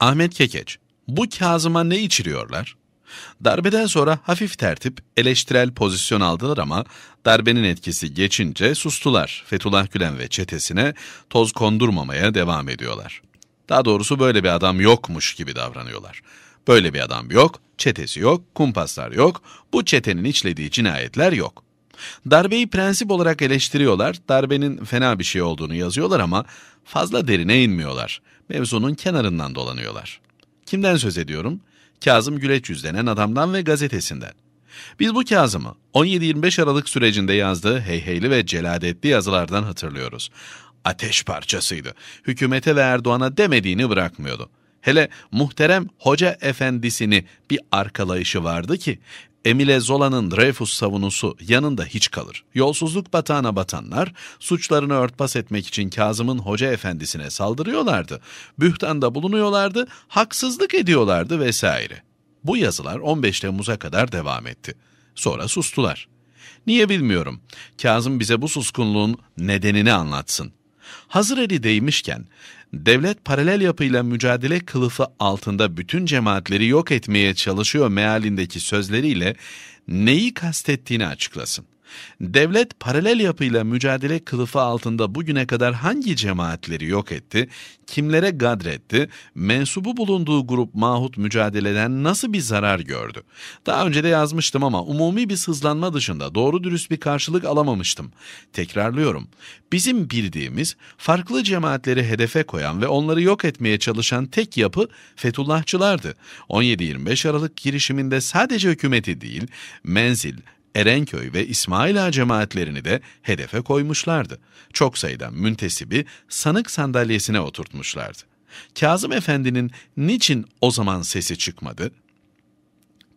Ahmet Kekeç, bu Kazım'a ne içiriyorlar? Darbeden sonra hafif tertip eleştirel pozisyon aldılar ama darbenin etkisi geçince sustular. Fethullah Gülen ve çetesine toz kondurmamaya devam ediyorlar. Daha doğrusu böyle bir adam yokmuş gibi davranıyorlar. Böyle bir adam yok, çetesi yok, kumpaslar yok, bu çetenin işlediği cinayetler yok. Darbeyi prensip olarak eleştiriyorlar, darbenin fena bir şey olduğunu yazıyorlar ama fazla derine inmiyorlar. Mevzunun kenarından dolanıyorlar. Kimden söz ediyorum? Kazım Güleç yüzlenen adamdan ve gazetesinden. Biz bu Kazım'ı 17-25 Aralık sürecinde yazdığı heyheyli ve celadetli yazılardan hatırlıyoruz. Ateş parçasıydı. Hükümete ve Erdoğan'a demediğini bırakmıyordu. Hele muhterem hoca efendisini bir arkalayışı vardı ki Emile Zola'nın Dreyfus savunusu yanında hiç kalır. Yolsuzluk batağına batanlar suçlarını örtbas etmek için Kazım'ın hoca efendisine saldırıyorlardı. Bühtanda bulunuyorlardı, haksızlık ediyorlardı vesaire. Bu yazılar 15 Temmuz'a kadar devam etti. Sonra sustular. Niye bilmiyorum. Kazım bize bu suskunluğun nedenini anlatsın. Hazır eli değmişken, devlet paralel yapıyla mücadele kılıfı altında bütün cemaatleri yok etmeye çalışıyor mealindeki sözleriyle neyi kastettiğini açıklasın. Devlet paralel yapıyla mücadele kılıfı altında bugüne kadar hangi cemaatleri yok etti, kimlere gadretti, mensubu bulunduğu grup mahut mücadeleden nasıl bir zarar gördü? Daha önce de yazmıştım ama umumi bir sızlanma dışında doğru dürüst bir karşılık alamamıştım. Tekrarlıyorum, bizim bildiğimiz farklı cemaatleri hedefe koyan ve onları yok etmeye çalışan tek yapı Fethullahçılardı. 17-25 Aralık girişiminde sadece hükümeti değil, menzil, Erenköy ve İsmail Ağa cemaatlerini de hedefe koymuşlardı. Çok sayıda müntesibi sanık sandalyesine oturtmuşlardı. Kazım Efendi'nin niçin o zaman sesi çıkmadı?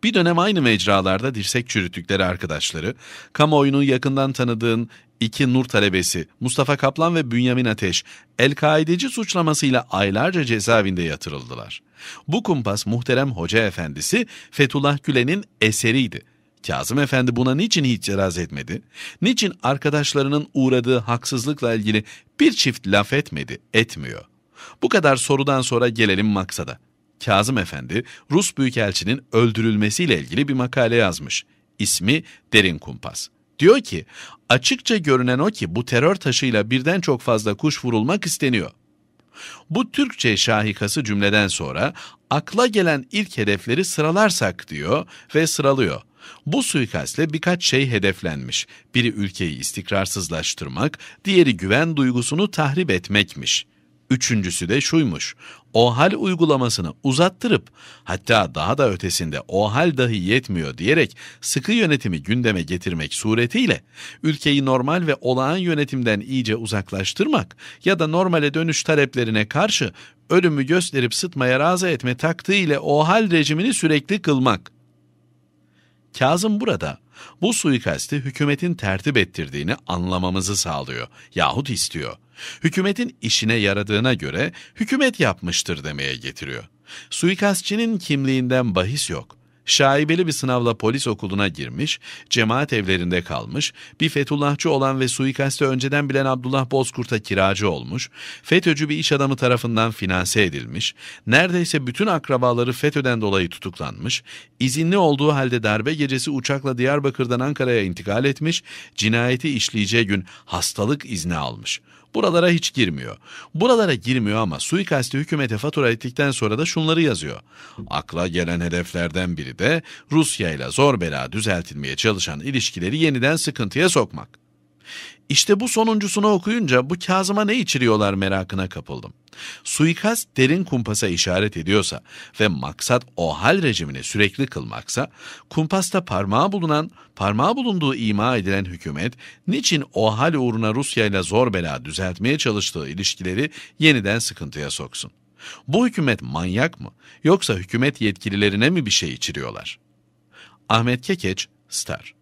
Bir dönem aynı mecralarda dirsek çürüttükleri arkadaşları, kamuoyunu yakından tanıdığın iki nur talebesi Mustafa Kaplan ve Bünyamin Ateş, El-Kaideci suçlamasıyla aylarca cezaevinde yatırıldılar. Bu kumpas muhterem hoca efendisi Fethullah Gülen'in eseriydi Kazım Efendi buna niçin hiç itiraz etmedi? Niçin arkadaşlarının uğradığı haksızlıkla ilgili bir çift laf etmedi, etmiyor? Bu kadar sorudan sonra gelelim maksada. Kazım Efendi, Rus Büyükelçinin öldürülmesiyle ilgili bir makale yazmış. İsmi Derin Kumpas. Diyor ki, açıkça görünen o ki bu terör taşıyla birden çok fazla kuş vurulmak isteniyor. Bu Türkçe şahikası cümleden sonra akla gelen ilk hedefleri sıralarsak diyor ve sıralıyor. Bu suikastle birkaç şey hedeflenmiş. Biri ülkeyi istikrarsızlaştırmak, diğeri güven duygusunu tahrip etmekmiş. Üçüncüsü de şuymuş, OHAL uygulamasını uzattırıp hatta daha da ötesinde OHAL dahi yetmiyor diyerek sıkı yönetimi gündeme getirmek suretiyle ülkeyi normal ve olağan yönetimden iyice uzaklaştırmak ya da normale dönüş taleplerine karşı ölümü gösterip sıtmaya razı etme taktiğiyle OHAL rejimini sürekli kılmak. Kazım burada bu suikasti hükümetin tertip ettirdiğini anlamamızı sağlıyor yahut istiyor. Hükümetin işine yaradığına göre hükümet yapmıştır demeye getiriyor. Suikastçinin kimliğinden bahis yok. Şaibeli bir sınavla polis okuluna girmiş, cemaat evlerinde kalmış, bir Fethullahçı olan ve suikaste önceden bilen Abdullah Bozkurt'a kiracı olmuş, FETÖ'cü bir iş adamı tarafından finanse edilmiş, neredeyse bütün akrabaları FETÖ'den dolayı tutuklanmış, izinli olduğu halde darbe gecesi uçakla Diyarbakır'dan Ankara'ya intikal etmiş, cinayeti işleyeceği gün hastalık izni almış. Buralara hiç girmiyor. Buralara girmiyor ama suikaste hükümete fatura ettikten sonra da şunları yazıyor. Akla gelen hedeflerden biri de Rusya ile zor bela düzeltilmeye çalışan ilişkileri yeniden sıkıntıya sokmak. İşte bu sonuncusunu okuyunca bu Kazım'a ne içiriyorlar merakına kapıldım. Suikast derin kumpasa işaret ediyorsa ve maksat o hal rejimini sürekli kılmaksa, kumpasta parmağı bulunan, parmağı bulunduğu ima edilen hükümet, niçin o hal uğruna Rusya ile zor bela düzeltmeye çalıştığı ilişkileri yeniden sıkıntıya soksun? Bu hükümet manyak mı yoksa hükümet yetkililerine mi bir şey içiriyorlar? Ahmet Kekeç, Star